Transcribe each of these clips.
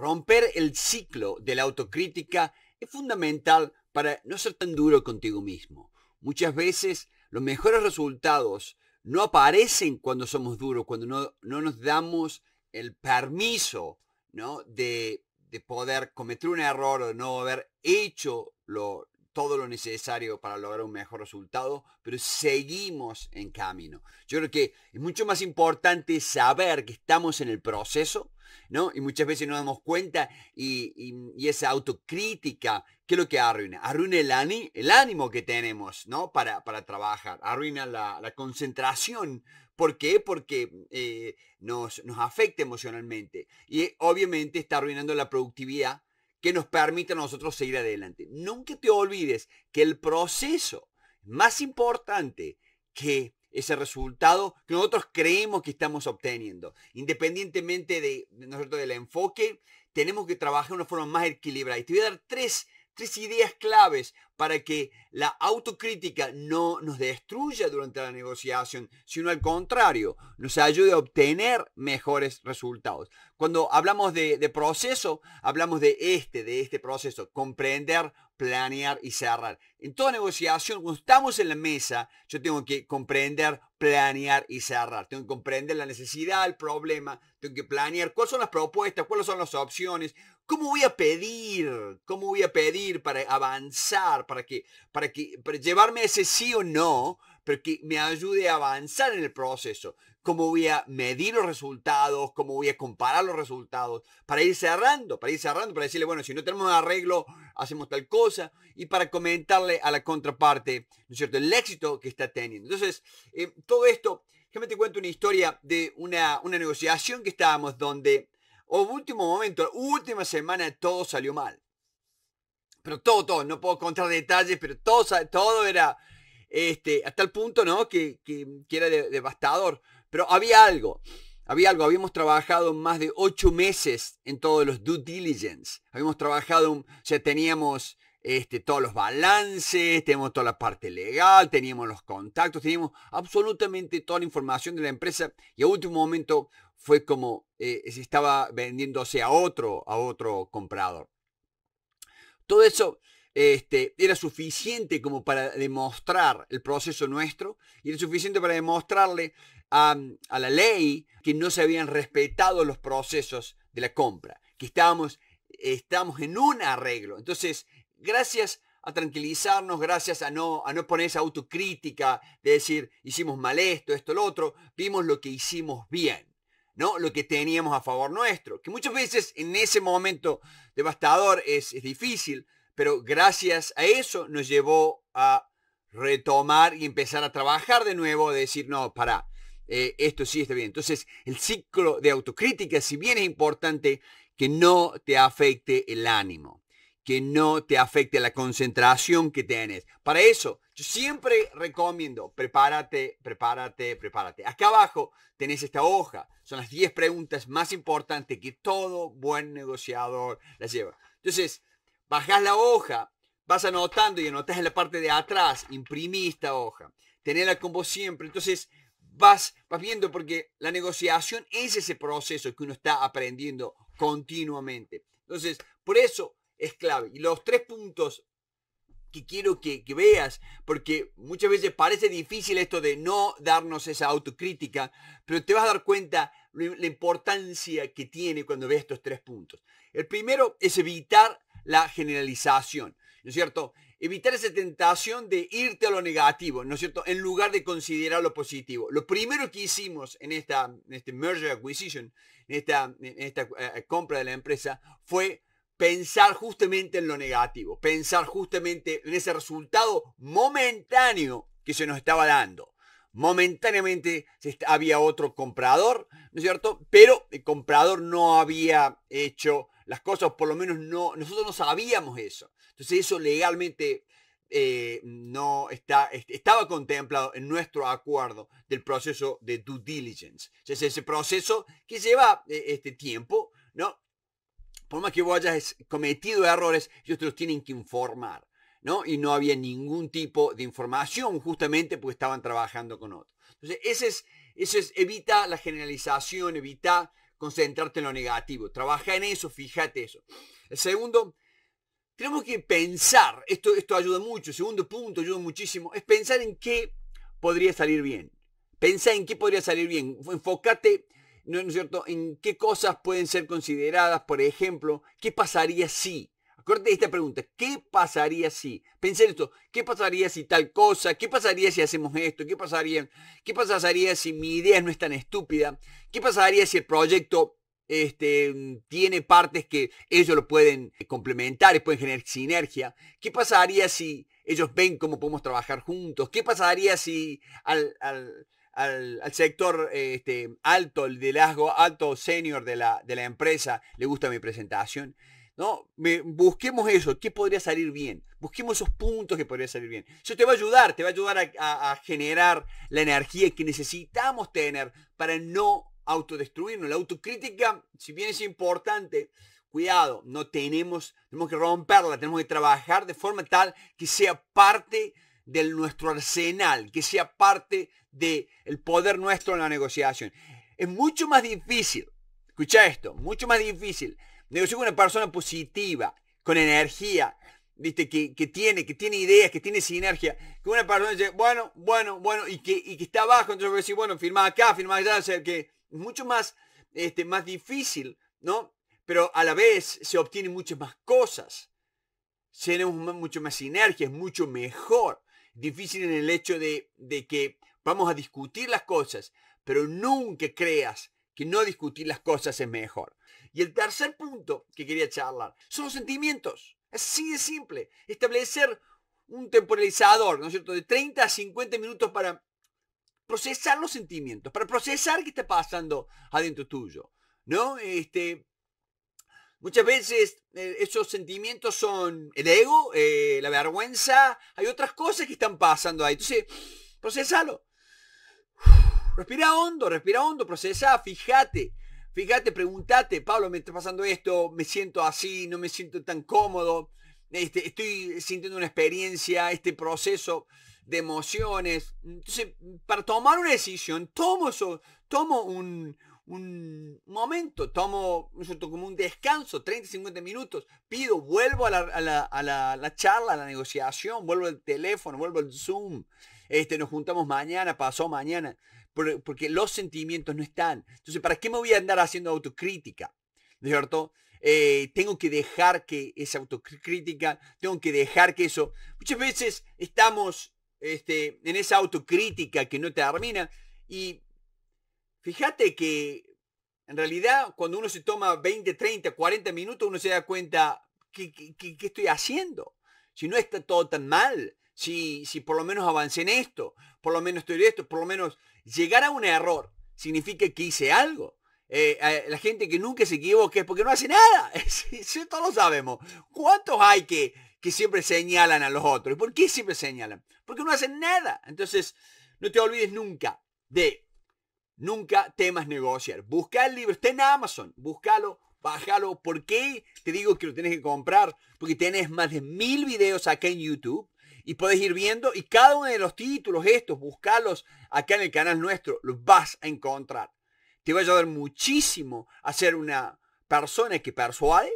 Romper el ciclo de la autocrítica es fundamental para no ser tan duro contigo mismo. Muchas veces los mejores resultados no aparecen cuando somos duros, cuando no, nos damos el permiso ¿no? de, de, poder cometer un error o no haber hecho lo, todo lo necesario para lograr un mejor resultado, pero seguimos en camino. Yo creo que es mucho más importante saber que estamos en el proceso, ¿no? Y muchas veces nos damos cuenta y, esa autocrítica, ¿qué es lo que arruina? Arruina el, el ánimo que tenemos, ¿no? Para, trabajar, arruina la, concentración. ¿Por qué? Porque eh, nos, nos afecta emocionalmente y obviamente está arruinando la productividad que nos permita a nosotros seguir adelante. Nunca te olvides que el proceso más importante que ese resultado que nosotros creemos que estamos obteniendo, independientemente de, nosotros del enfoque, tenemos que trabajar de una forma más equilibrada. Y te voy a dar tres, tres ideas claves para que la autocrítica no nos destruya durante la negociación, sino al contrario, nos ayude a obtener mejores resultados. Cuando hablamos de, proceso, hablamos de este, de este proceso, comprender, planear y cerrar. En toda negociación, cuando estamos en la mesa, yo tengo que comprender, planear y cerrar. Tengo que comprender la necesidad, el problema, tengo que planear cuáles son las propuestas, cuáles son las opciones, ¿Cómo voy a pedir? ¿Cómo voy a pedir para avanzar? Para que, para que, llevarme ese sí o no, para que me ayude a avanzar en el proceso. ¿Cómo voy a medir los resultados? ¿Cómo voy a comparar los resultados? Para ir cerrando, para ir cerrando, para decirle, bueno, si no tenemos un arreglo, hacemos tal cosa. Y para comentarle a la contraparte, ¿no es cierto?, el éxito que está teniendo. Entonces, eh, todo esto, déjame te cuento una historia de una, una negociación que estábamos donde o último momento, última semana, todo salió mal. Pero todo, todo, no puedo contar detalles, pero todo, todo era este, hasta el punto, ¿no? Que, que, era devastador. Pero había algo, había algo. Habíamos trabajado más de ocho meses en todos los due diligence. Habíamos trabajado, o sea, teníamos este, todos los balances, teníamos toda la parte legal, teníamos los contactos, teníamos absolutamente toda la información de la empresa y a último momento fue como eh, si estaba vendiéndose a otro, a otro comprador. Todo eso este, era suficiente como para demostrar el proceso nuestro y era suficiente para demostrarle mm, a, la ley que no se habían respetado los procesos de la compra, que estábamos, en un arreglo. Entonces, gracias a tranquilizarnos, gracias a no, a no poner esa autocrítica de decir, hicimos mal esto, esto, lo otro, vimos lo que hicimos bien. ¿no? Lo que teníamos a favor nuestro, que muchas veces en ese momento devastador es, difícil, pero gracias a eso nos llevó a retomar y empezar a trabajar de nuevo, decir, no, para, eh, esto sí está bien. Entonces, el ciclo de autocrítica, si bien es importante que no te afecte el ánimo, que no te afecte la concentración que tienes. Para eso, siempre recomiendo, prepárate, prepárate, prepárate. Acá abajo tenés esta hoja. Son las 10 preguntas más importantes que todo buen negociador las lleva. Entonces, bajás la hoja, vas anotando y anotás en la parte de atrás, imprimí esta hoja. Tenela como siempre. Entonces, vas, vas viendo porque la negociación es ese proceso que uno está aprendiendo continuamente. Entonces, por eso es clave. Y los tres puntos que quiero que, veas, porque muchas veces parece difícil esto de no darnos esa autocrítica, pero te vas a dar cuenta la importancia que tiene cuando ves estos tres puntos. El primero es evitar la generalización, ¿no es cierto? Evitar esa tentación de irte a lo negativo, ¿no es cierto? En lugar de considerar lo positivo. Lo primero que hicimos en esta este merger acquisition, en esta, esta eh, compra de la empresa, fue pensar justamente en lo negativo, pensar justamente en ese resultado momentáneo que se nos estaba dando. Momentáneamente había otro comprador, ¿no es cierto? Pero el comprador no había hecho las cosas, por lo menos no, nosotros no sabíamos eso. Entonces eso legalmente eh, no está, este, estaba contemplado en nuestro acuerdo del proceso de due diligence. O ese proceso que lleva eh, este tiempo, ¿no? por más que vos hayas cometido errores, ellos te los tienen que informar, ¿no? Y no había ningún tipo de información justamente porque estaban trabajando con otros. Entonces, ese es, eso es, evita la generalización, evita concentrarte en lo negativo, trabaja en eso, fíjate eso. El segundo, tenemos que pensar, esto, esto ayuda mucho, el segundo punto ayuda muchísimo, es pensar en qué podría salir bien. Pensá en qué podría salir bien, enfócate ¿no es cierto?, en qué cosas pueden ser consideradas, por ejemplo, qué pasaría si, acuérdate de esta pregunta, ¿qué pasaría si? Pensé en esto, ¿qué pasaría si tal cosa? ¿Qué pasaría si hacemos esto? ¿Qué pasaría, qué pasaría si mi idea no es tan estúpida? ¿Qué pasaría si el proyecto este, tiene partes que ellos lo pueden complementar y pueden generar sinergia. ¿Qué pasaría si ellos ven cómo podemos trabajar juntos? ¿Qué pasaría si al, al, sector este, alto liderazgo, alto senior de la, de la empresa, le gusta mi presentación. ¿no? busquemos eso, qué podría salir bien. Busquemos esos puntos que podría salir bien. Eso te va a ayudar, te va a ayudar a, generar la energía que necesitamos tener para no autodestruirnos. La autocrítica, si bien es importante, cuidado, no tenemos, tenemos que romperla, tenemos que trabajar de forma tal que sea parte de nuestro arsenal, que sea parte del poder nuestro en la negociación. Es mucho más difícil, escucha esto, mucho más difícil negociar con una persona positiva, con energía, ¿viste? Que, tiene, que tiene ideas, que tiene sinergia, que una persona bueno, bueno, bueno, y que, y que está abajo, entonces voy decir, bueno, firma acá, firma allá, que es mucho más, este, más difícil, ¿no? Pero a la vez se obtienen muchas más cosas, tenemos mucho más sinergia, es mucho mejor difícil en el hecho de, que vamos a discutir las cosas, pero nunca creas que no discutir las cosas es mejor. Y el tercer punto que quería charlar son los sentimientos. Así de simple. Establecer un temporalizador, ¿no es cierto?, de 30 a 50 minutos para procesar los sentimientos, para procesar qué está pasando adentro tuyo, ¿no? Este, Muchas veces eh, esos sentimientos son el ego, eh, la vergüenza, hay otras cosas que están pasando ahí. Entonces, procesalo. Respira hondo, respira hondo, procesa, fíjate. Fíjate, pregúntate, Pablo, me está pasando esto, me siento así, no me siento tan cómodo, este, estoy sintiendo una experiencia, este proceso de emociones. Entonces, para tomar una decisión, tomo, eso, tomo un, un momento, tomo como un descanso, 30, 50 minutos, pido, vuelvo a la, charla, a la negociación, vuelvo al teléfono, vuelvo al Zoom, este, nos juntamos mañana, pasó mañana, porque los sentimientos no están. Entonces, ¿para qué me voy a andar haciendo autocrítica? ¿No cierto? Eh, tengo que dejar que esa autocrítica, tengo que dejar que eso, muchas veces estamos este, en esa autocrítica que no termina y Fíjate que en realidad cuando uno se toma 20, 30, 40 minutos, uno se da cuenta, ¿qué, estoy haciendo? Si no está todo tan mal, si, por lo menos avancé en esto, por lo menos estoy de esto, por lo menos llegar a un error significa que hice algo. Eh, eh, la gente que nunca se equivoca es porque no hace nada. Eso todos lo sabemos. ¿Cuántos hay que, que siempre señalan a los otros? ¿Y por qué siempre señalan? Porque no hacen nada. Entonces, no te olvides nunca de nunca temas negociar. Busca el libro, está en Amazon, búscalo, bájalo. ¿Por qué te digo que lo tienes que comprar? Porque tienes más de mil videos acá en YouTube y puedes ir viendo y cada uno de los títulos estos, buscarlos acá en el canal nuestro, los vas a encontrar. Te va a ayudar muchísimo a ser una persona que persuade,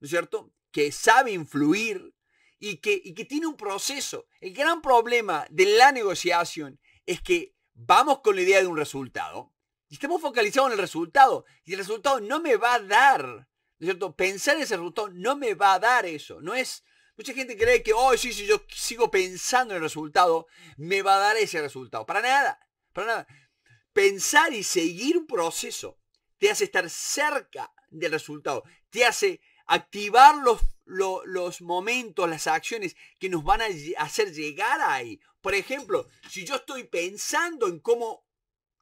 ¿no es cierto? Que sabe influir y que, y que tiene un proceso. El gran problema de la negociación es que vamos con la idea de un resultado y estamos focalizados en el resultado. Y el resultado no me va a dar, ¿no es cierto? Pensar en ese resultado no me va a dar eso. No es, mucha gente cree que, oh, sí, si sí, yo sigo pensando en el resultado, me va a dar ese resultado. Para nada, para nada. Pensar y seguir un proceso te hace estar cerca del resultado, te hace activar los, momentos, las acciones que nos van a hacer llegar ahí. Por ejemplo, si yo estoy pensando en cómo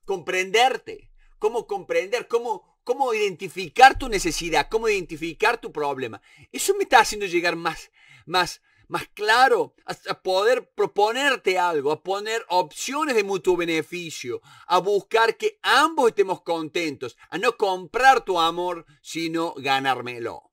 comprenderte, cómo comprender, cómo, cómo identificar tu necesidad, cómo identificar tu problema, eso me está haciendo llegar más, más, más claro, a poder proponerte algo, a poner opciones de mutuo beneficio, a buscar que ambos estemos contentos, a no comprar tu amor, sino ganármelo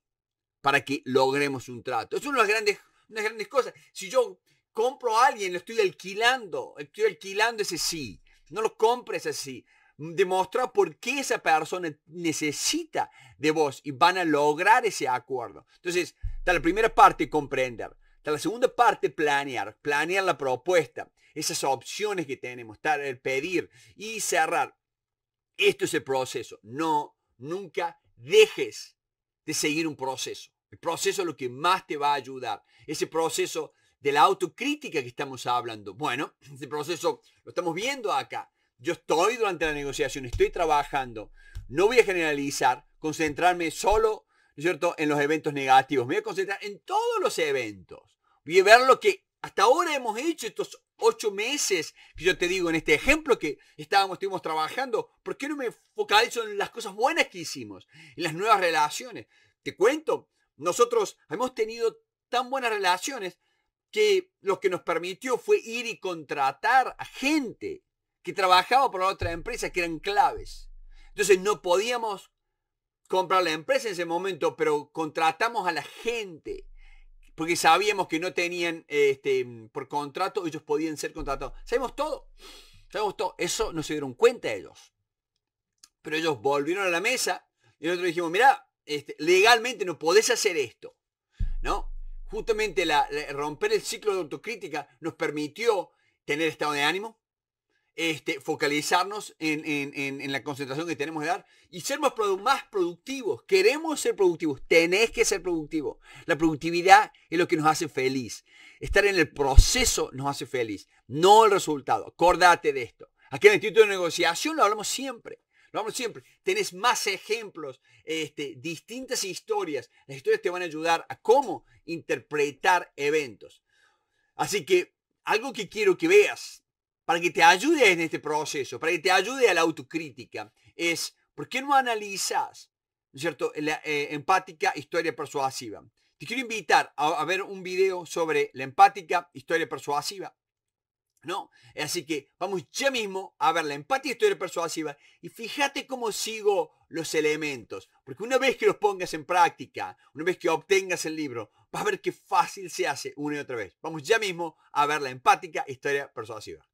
para que logremos un trato. Es una de las grandes, unas grandes cosas. Si yo compro a alguien, lo estoy alquilando, estoy alquilando ese sí. No lo compres así. Demostra por qué esa persona necesita de vos y van a lograr ese acuerdo. Entonces, está la primera parte, comprender. Está la segunda parte, planear. Planear la propuesta, esas opciones que tenemos, estar el pedir y cerrar. Esto es el proceso. No, nunca dejes de seguir un proceso. El proceso lo que más te va a ayudar. Ese proceso de la autocrítica que estamos hablando. Bueno, ese proceso lo estamos viendo acá. Yo estoy durante la negociación, estoy trabajando. No voy a generalizar, concentrarme solo, cierto?, en los eventos negativos. Me voy a concentrar en todos los eventos. Voy a ver lo que hasta ahora hemos hecho estos ocho meses que yo te digo en este ejemplo que estábamos, estuvimos trabajando. ¿Por qué no me focalizo en las cosas buenas que hicimos? En las nuevas relaciones. Te cuento, nosotros hemos tenido tan buenas relaciones que lo que nos permitió fue ir y contratar a gente que trabajaba para otra empresa, que eran claves. Entonces no podíamos comprar la empresa en ese momento, pero contratamos a la gente porque sabíamos que no tenían este, por contrato, ellos podían ser contratados. Sabemos todo, sabemos todo. Eso no se dieron cuenta ellos. Pero ellos volvieron a la mesa y nosotros dijimos, mira, este, legalmente no podés hacer esto, ¿no? Justamente la, romper el ciclo de autocrítica nos permitió tener estado de ánimo, este, focalizarnos en, la concentración que tenemos que dar y ser más, más productivos. Queremos ser productivos, tenés que ser productivo. La productividad es lo que nos hace feliz. Estar en el proceso nos hace feliz, no el resultado. Acordate de esto. Aquí en el Instituto de Negociación lo hablamos siempre vamos siempre. Tenés más ejemplos, este, distintas historias. Las historias te van a ayudar a cómo interpretar eventos. Así que algo que quiero que veas para que te ayude en este proceso, para que te ayude a la autocrítica, es ¿por qué no analizas, cierto?, la eh, empática historia persuasiva. Te quiero invitar a, a ver un video sobre la empática historia persuasiva. No, así que vamos ya mismo a ver la empática historia persuasiva y fíjate cómo sigo los elementos, porque una vez que los pongas en práctica, una vez que obtengas el libro, vas a ver qué fácil se hace una y otra vez. Vamos ya mismo a ver la empática historia persuasiva.